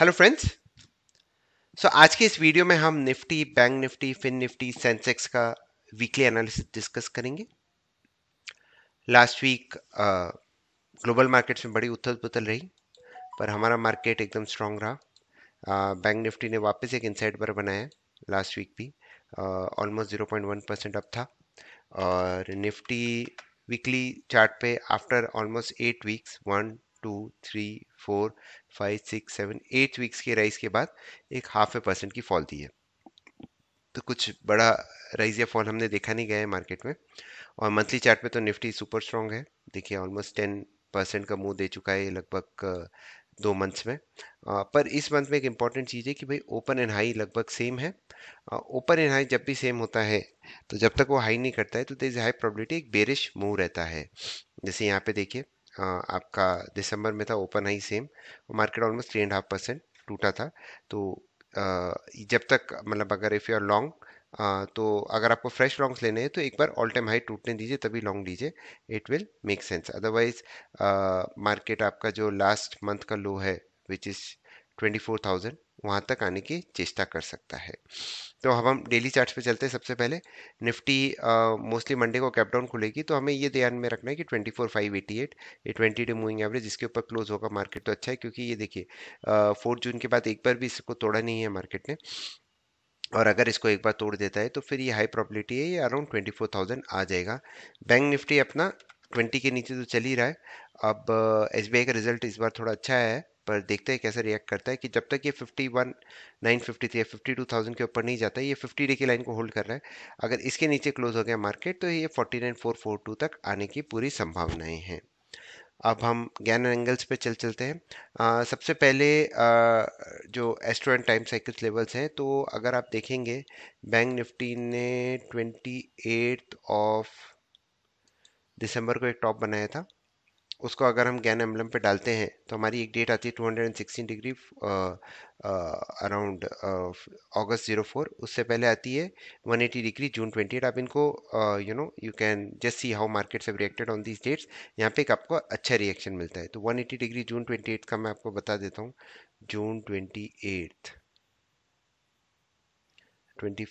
hello friends so आज के इस वीडियो में हम Nifty bank Nifty fin Nifty Sensex का वीकली एनालिसिस डिस्कस करेंगे लास्ट वीक ग्लोबल मार्केट्स में बड़ी उथल पुथल रही पर हमारा मार्केट एकदम स्ट्रांग रहा बैंक uh, निफ्टी ने वापस एक इनसाइड पर बनाया लास्ट वीक भी almost zero point one percent up था और निफ्टी वीकली चार्ट पे after almost eight weeks one two three four five six seven eight weeks के राइज के बाद एक हाफ ए परसेंट की फॉल दी है तो कुछ बड़ा राइज या फॉल हमने देखा नहीं गया है मार्केट में और मंथली चार्ट में तो निफ्टी सुपर स्ट्रॉन्ग है देखिए ऑलमोस्ट टेन परसेंट का मुंह दे चुका है लगभग दो मंथ्स में आ, पर इस मंथ में एक इम्पॉर्टेंट चीज़ है कि भाई ओपन एंड हाई लगभग सेम है ओपन एंड हाई जब भी सेम होता है तो जब तक वो हाई नहीं करता है तो देर इज़ हाई प्रॉबिलिटी एक बेरिश मूव रहता है जैसे यहाँ पे देखिए आपका दिसंबर में था open high same market almost three and half percent टूटा था तो जब तक मतलब अगर इफ़ यू आर लॉन्ग तो अगर आपको फ्रेश लॉन्ग्स लेने हैं तो एक बार ऑल टाइम हाई टूटने दीजिए तभी लॉन्ग लीजिए it will make sense otherwise market आपका जो लास्ट मंथ का लो है which is twenty four thousand वहाँ तक आने की चेष्टा कर सकता है तो अब हम डेली चार्ट पे चलते हैं सबसे पहले निफ्टी मोस्टली मंडे को कैप डाउन खुलेगी तो हमें ये ध्यान में रखना है कि twenty four five eighty eight ये ट्वेंटी डे मूविंग एवरेज इसके ऊपर क्लोज होगा मार्केट तो अच्छा है क्योंकि ये देखिए फोर्थ जून के बाद एक बार भी इसको तोड़ा नहीं है मार्केट ने और अगर इसको एक बार तोड़ देता है तो फिर ये हाई प्रॉबिलिटी है ये अराउंड ट्वेंटी फोर थाउजेंड आ जाएगा बैंक निफ्टी अपना ट्वेंटी के नीचे तो चल ही रहा है अब एस का रिजल्ट इस बार थोड़ा अच्छा है पर देखते हैं कैसे रिएक्ट करता है कि जब तक ये fifty one nine fifty fifty two thousand के ऊपर नहीं जाता है ये फिफ्टी डे की लाइन को होल्ड कर रहा है अगर इसके नीचे क्लोज हो गया मार्केट तो ये forty nine four four two तक आने की पूरी संभावनाएं हैं अब हम ज्ञान एंगल्स पे चल चलते हैं आ, सबसे पहले आ, जो astro and time cycles levels हैं तो अगर आप देखेंगे बैंक निफ्टी ने ट्वेंटी एट ऑफ दिसंबर को एक टॉप बनाया था उसको अगर हम गैन एम्बलम पे डालते हैं तो हमारी एक डेट आती है 216 डिग्री अराउंड अगस्त 04 उससे पहले आती है 180 डिग्री जून 28 आप इनको you know you can just see how markets have reacted on these dates यहाँ पे एक आपको अच्छा रिएक्शन मिलता है तो 180 डिग्री जून 28 का मैं आपको बता देता हूँ जून एट ट्वेंटी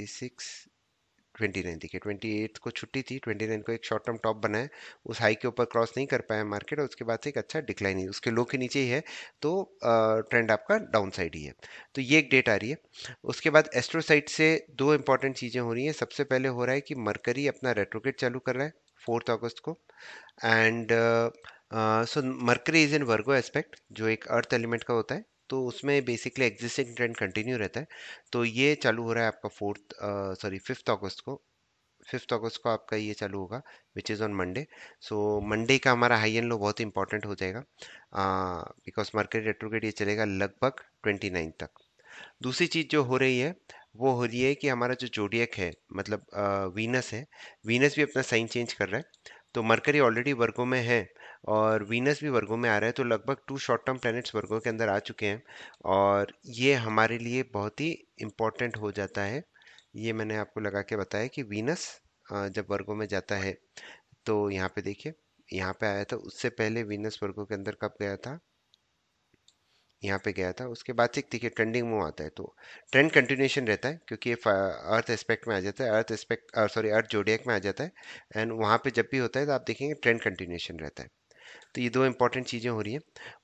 ये सिक्स ट्वेंटी नाइन देखिए ट्वेंटी एट को छुट्टी थी ट्वेंटी नाइन को एक शॉर्ट टर्म टॉप बना है उस हाई के ऊपर क्रॉस नहीं कर पाया मार्केट और उसके बाद से एक अच्छा डिक्लाइन ही उसके लो के नीचे ही है तो ट्रेंड आपका डाउन साइड ही है तो ये एक डेट आ रही है उसके बाद एस्ट्रोसाइट से दो इंपॉर्टेंट चीज़ें हो रही हैं सबसे पहले हो रहा है कि मरकरी अपना रेट्रोकेट चालू कर रहा है फोर्थ अगस्त को and so Mercury is in Virgo aspect जो एक अर्थ एलिमेंट का होता है तो उसमें बेसिकली एग्जिस्टिंग ट्रेंड कंटिन्यू रहता है तो ये चालू हो रहा है आपका फोर्थ सॉरी फिफ्थ अगस्त को फिफ्थ अगस्त को आपका ये चालू होगा which is on Monday so Monday का हमारा हाई एंड लो बहुत इंपॉर्टेंट हो जाएगा बिकॉज मार्केट रेट्रोगेट ये चलेगा लगभग ट्वेंटी नाइन तक दूसरी चीज़ जो हो रही है वो हो रही है कि हमारा जो जोडियक है मतलब वीनस है वीनस भी अपना साइन चेंज कर रहा है तो मरकरी ऑलरेडी वर्गों में है और वीनस भी वर्गों में आ रहा है तो लगभग टू शॉर्ट टर्म प्लैनेट्स वर्गों के अंदर आ चुके हैं और ये हमारे लिए बहुत ही इम्पोर्टेंट हो जाता है ये मैंने आपको लगा के बताया कि वीनस जब वर्गों में जाता है तो यहाँ पे देखिए यहाँ पे आया था उससे पहले वीनस वर्गों के अंदर कब गया था यहाँ पे गया था उसके बाद एक देखिए ट्रेंडिंग मूव आता है तो ट्रेंड कंटिन्यूशन रहता है क्योंकि ये अर्थ एस्पेक्ट में आ जाता है earth aspect sorry earth zodiac में आ जाता है एंड वहाँ पे जब भी होता है तो आप देखेंगे ट्रेंड कंटिन्यूशन रहता है तो ये दो इम्पॉर्टेंट चीज़ें हो रही हैं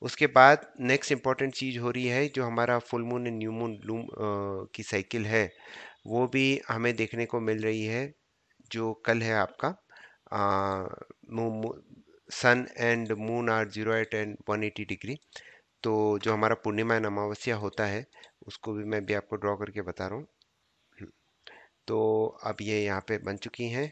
उसके बाद नेक्स्ट इंपॉर्टेंट चीज़ हो रही है जो हमारा full moon and new moon लूम की साइकिल है वो भी हमें देखने को मिल रही है जो कल है आपका sun and moon are zero eight and one eighty degree तो जो हमारा पूर्णिमा एंड अमावस्या होता है उसको भी मैं भी आपको ड्रॉ करके बता रहा हूँ हम्म, तो अब ये यहाँ पे बन चुकी हैं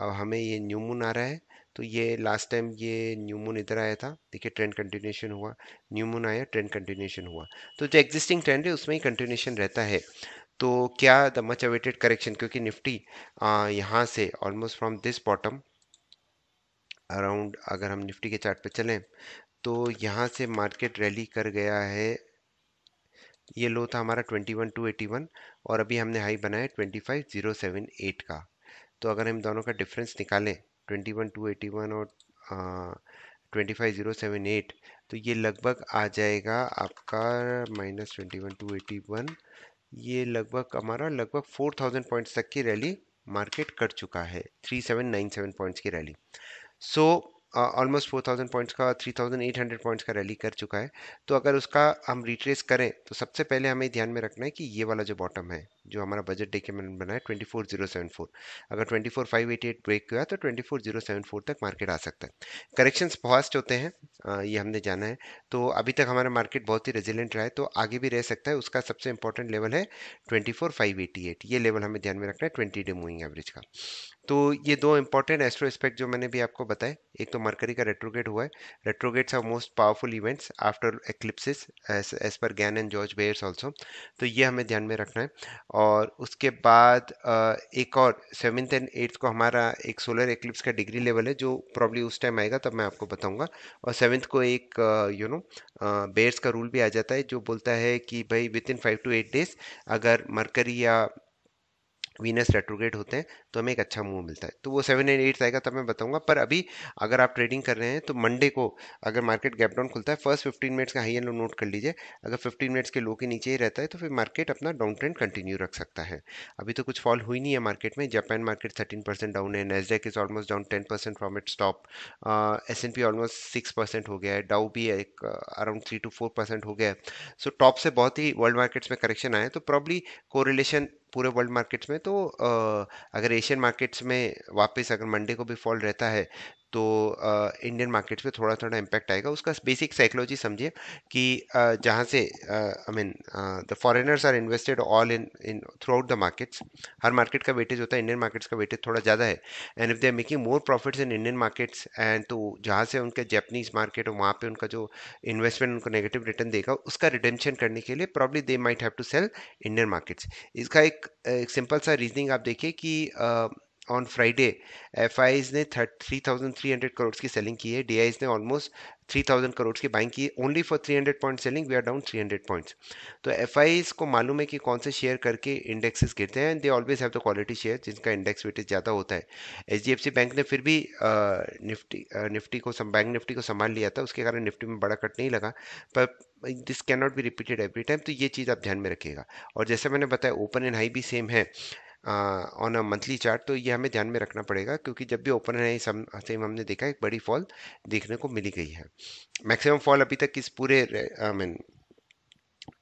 अब हमें ये न्यू मून आ रहा है तो ये लास्ट टाइम ये न्यू मून इधर आया था देखिए ट्रेंड कंटिन्यूशन हुआ न्यू मून आया ट्रेंड कंटिन्यूशन हुआ तो जो एग्जिस्टिंग ट्रेंड है उसमें ही कंटिन्यूशन रहता है तो क्या द मच अवेटेड करेक्शन क्योंकि निफ्टी यहाँ से almost from this bottom around अगर हम निफ्टी के चार्ट पे चलें तो यहाँ से मार्केट रैली कर गया है ये लो था हमारा 21,281 और अभी हमने हाई बनाया 25,078 का तो अगर हम दोनों का डिफरेंस निकालें twenty one two eighty one और twenty five zero seven eight तो ये लगभग आ जाएगा आपका minus twenty one two eighty one ये लगभग हमारा लगभग फोर थाउजेंड पॉइंट्स तक की रैली मार्केट कर चुका है three seven nine seven points की rally so so, almost four thousand points का three thousand eight hundred points का रैली कर चुका है तो अगर उसका हम रिट्रेस करें तो सबसे पहले हमें ध्यान में रखना है कि ये वाला जो बॉटम है जो हमारा बजट डॉक्यूमेंट बना है twenty four zero seven four अगर twenty four five eighty eight break हुआ तो twenty four zero seven four तक मार्केट आ सकता है करेक्शंस फास्ट होते हैं ये हमने जाना है तो अभी तक हमारा मार्केट बहुत ही रेजिलेंट रहा है तो आगे भी रह सकता है उसका सबसे इंपॉर्टेंट लेवल है twenty four five eighty eight ये लेवल हमें ध्यान में रखना है ट्वेंटी डे मूविंग एवरेज का तो ये दो इंपॉर्टेंट एस्ट्रो एस्पेक्ट जो मैंने भी आपको बताए एक तो मरकरी का रेट्रोगेट हुआ है retrogrades are most powerful events after eclipses as per Gann and George Bayer's also तो ये हमें ध्यान में रखना है और उसके बाद एक और सेवेंथ एंड एट्थ को हमारा एक सोलर एक्लिप्स का डिग्री लेवल है जो प्रॉब्ली उस टाइम आएगा तब मैं आपको बताऊँगा और सेवन सेवेंथ को एक यू नो बेयर्स का रूल भी आ जाता है जो बोलता है कि भाई within five two eight days अगर मरकरी या वीनस रेट्रोग्रेड होते हैं तो हमें एक अच्छा मूव मिलता है तो वो सेवन एंड एट्स आएगा तब तो मैं बताऊंगा पर अभी अगर आप ट्रेडिंग कर रहे हैं तो मंडे को अगर मार्केट गैप डाउन खुलता है फर्स्ट फिफ्टीन मिनट्स का हाई एंड लो नोट कर लीजिए अगर फिफ्टीन मिनट्स के लो के नीचे ही रहता है तो फिर मार्केट अपना डाउन ट्रेंड कंटिन्यू रख सकता है अभी तो कुछ फॉल हुई नहीं है मार्केट में Japan market thirteen percent down है Nasdaq is almost down ten percent from its top S and P almost six percent हो गया है डाउ भी एक around three two four percent हो गया है सो so, टॉप से बहुत ही वर्ल्ड मार्केट्स में करेक्शन आए तो प्रॉब्ली कोरिलेशन पूरे वर्ल्ड मार्केट्स में तो अगर एशियन मार्केट्स में वापस अगर मंडे को भी फॉल रहता है तो इंडियन मार्केट्स पे थोड़ा थोड़ा इम्पैक्ट आएगा उसका बेसिक साइकोलॉजी समझिए कि जहाँ से I mean the foreigners are invested all in in throughout the markets हर मार्केट का वेटेज होता है इंडियन मार्केट्स का वेटेज थोड़ा ज़्यादा है and if they are making more profits in Indian markets and तो जहाँ से उनके जैपनीज मार्केट और वहाँ पर उनका जो इन्वेस्टमेंट उनको नेगेटिव रिटर्न देगा उसका रिडेम्पशन करने के लिए probably they might have to sell Indian markets इसका एक, एक सिंपल सा रीजनिंग आप देखिए कि uh, ऑन फ्राइडे एफ ने three thousand three hundred crore की सेलिंग की है डी ने ऑलमोस्ट थ्री थाउजेंड करोड्स की बाइंग की only for three hundred point selling we are down three hundred points तो एफ को मालूम है कि कौन से शेयर करके इंडेक्सेस गिरते हैं they always have the quality share जिनका इंडेक्स वेटेज ज़्यादा होता है एच बैंक ने फिर भी निफ्टी निफ्टी को बैंक निफ्टी को संभाल लिया था उसके कारण निफ्टी में बड़ा कट नहीं लगा पर this cannot be repeated every time तो ये चीज़ आप ध्यान में रखिएगा और जैसे मैंने बताया ओपन एंड हाई भी सेम है ऑन अ मंथली चार्ट तो ये हमें ध्यान में रखना पड़ेगा क्योंकि जब भी ओपन है सम सेम हमने देखा एक बड़ी फॉल देखने को मिली गई है मैक्सिमम फॉल अभी तक इस पूरे आई मीन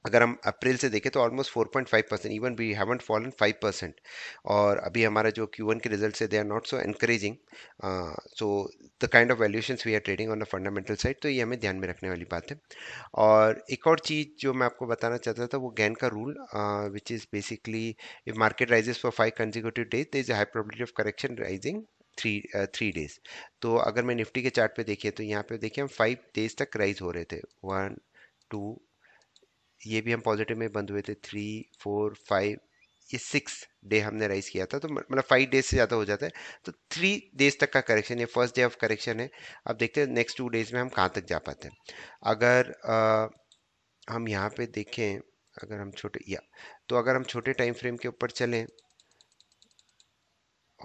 अगर हम अप्रैल से देखें तो almost 4.5 percent even we haven't fallen five percent और अभी हमारा जो क्यू वन के रिजल्ट है they are not so encouraging so the kind of valuation we are trading on a fundamental side तो ये हमें ध्यान में रखने वाली बात है और एक और चीज़ जो मैं आपको बताना चाहता था वो गैन का rule which is basically if market rises for five consecutive days the is high probability of correction rising three three days तो अगर मैं निफ्टी के चार्ट पे देखिए तो यहाँ पे देखिए हम फाइव डेज तक राइज हो रहे थे वन टू ये भी हम पॉजिटिव में बंद हुए थे थ्री फोर फाइव ये सिक्स डे हमने राइज किया था तो मतलब फाइव डेज से ज़्यादा हो जाता है तो थ्री डेज तक का करेक्शन ये फर्स्ट डे ऑफ करेक्शन है अब देखते हैं नेक्स्ट टू डेज में हम कहाँ तक जा पाते हैं अगर आ, हम यहाँ पे देखें अगर हम छोटे या तो अगर हम छोटे टाइम फ्रेम के ऊपर चलें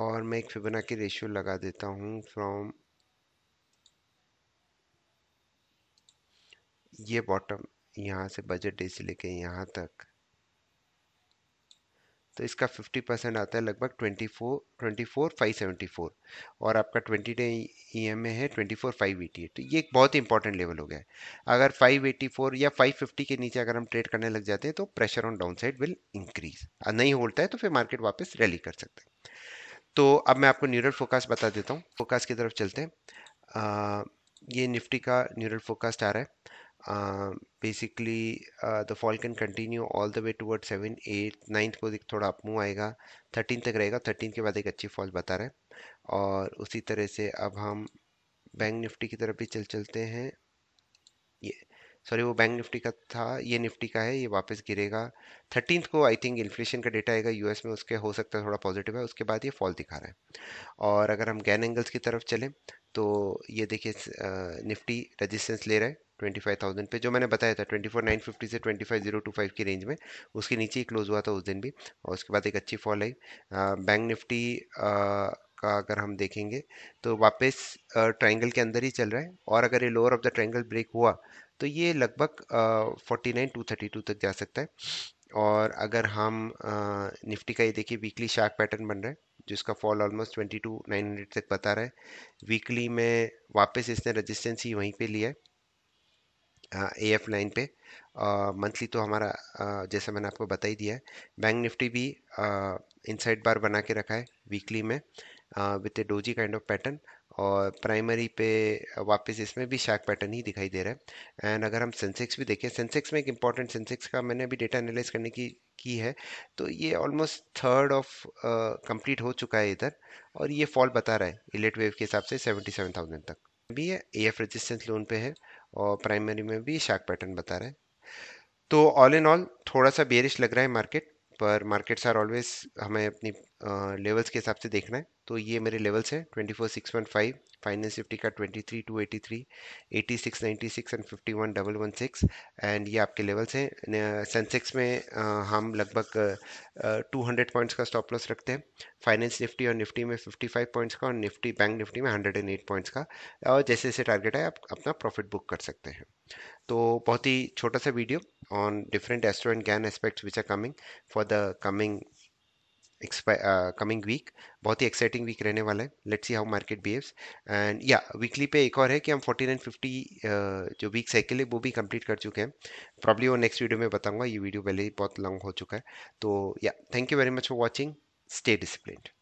और मैं एक फिबना की रेशियो लगा देता हूँ फ्रॉम ये बॉटम यहाँ से बजट डे से लेके यहाँ तक तो इसका 50 परसेंट आता है लगभग 24 सेवेंटी फोर और आपका 20 डे ई एम ए है 24 एट तो ये एक बहुत ही इंपॉर्टेंट लेवल हो गया है अगर 584 या 550 के नीचे अगर हम ट्रेड करने लग जाते हैं तो pressure on down side will increase और नहीं होल्ड है तो फिर मार्केट वापस रैली कर सकते हैं तो अब मैं आपको न्यूरल फोकास्ट बता देता हूँ फोकास की तरफ चलते हैं आ, ये निफ्टी का न्यूरल फोकास्ट आ रहा है basically the fall can continue all the way toward seven eight ninth को थोड़ा अप मूव आएगा थर्टीन तक रहेगा थर्टीन के बाद एक अच्छी फॉल बता रहा है और उसी तरह से अब हम बैंक निफ्टी की तरफ भी चल चलते हैं ये सॉरी वो बैंक निफ्टी का था ये निफ्टी का है ये वापस गिरेगा थर्टीन को आई थिंक इन्फ्लेशन का डेटा आएगा यूएस में उसके हो सकता है थोड़ा पॉजिटिव है उसके बाद ये फॉल दिखा रहा है और अगर हम गैन एंगल्स की तरफ चलें तो ये देखिए निफ्टी uh, रजिस्टेंस ले रहा है 25,000 पे जो मैंने बताया था 24,950 से 25,025 की रेंज में उसके नीचे ही क्लोज हुआ था उस दिन भी और उसके बाद एक अच्छी फॉल आई बैंक निफ्टी आ, का अगर हम देखेंगे तो वापस ट्रायंगल के अंदर ही चल रहा है और अगर ये lower of the triangle break हुआ तो ये लगभग forty nine two thirty two तक जा सकता है और अगर हम आ, निफ्टी का ये देखिए वीकली शार्क पैटर्न बन रहा है जिसका fall almost twenty two nine hundred तक बता रहा है वीकली में वापस इसने रेजिस्टेंस ही वहीं पे लिया है ए एफ लाइन पे मंथली तो हमारा जैसे मैंने आपको बता ही दिया है बैंक निफ्टी भी इनसाइड बार बना के रखा है वीकली में with a doji kind of pattern और प्राइमरी पे वापस इसमें भी शार्क पैटर्न ही दिखाई दे रहा है एंड अगर हम सेंसेक्स भी देखें सेंसेक्स में एक इंपॉर्टेंट सेंसेक्स का मैंने अभी डेटा एनालाइज करने की की है तो ये ऑलमोस्ट थर्ड ऑफ कंप्लीट हो चुका है इधर और ये फॉल बता रहा है इलेट वेव के हिसाब से सेवेंटी सेवन थाउजेंड तक अभी ए एफ रजिस्टेंस लोन पे है और प्राइमरी में भी शार्क पैटर्न बता रहे हैं तो ऑल इन ऑल थोड़ा सा बेरिश लग रहा है मार्केट पर मार्केट्स आर ऑलवेज हमें अपनी लेवल्स के हिसाब से देखना है तो ये मेरे लेवल्स हैं twenty four six one five finance Nifty का twenty three two eighty three eighty six ninety six and fifty one double one six एंड ये आपके लेवल्स हैं सेंसेक्स में आ, हम लगभग टू हंड्रेड पॉइंट्स का स्टॉप लॉस रखते हैं फाइनेंस निफ्टी और निफ्टी में फिफ्टी फाइव पॉइंट्स का और निफ्टी बैंक निफ्टी में हंड्रेड एंड एट पॉइंट्स का और जैसे जैसे टारगेट है आप अपना प्रॉफिट बुक कर सकते हैं तो बहुत ही छोटा सा video on different astro and Gann aspects which are coming for the coming coming week uh, बहुत ही एक्साइटिंग वीक रहने वाला है let's see how market behaves and yeah weekly पे एक और है कि हम फोर्टी नाइन फिफ्टी जो वीक साइकिल है वो भी कंप्लीट कर चुके हैं प्रॉब्ली वो नेक्स्ट वीडियो में बताऊंगा ये वीडियो पहले ही बहुत लॉन्ग हो चुका है तो yeah thank you very much for watching stay discipline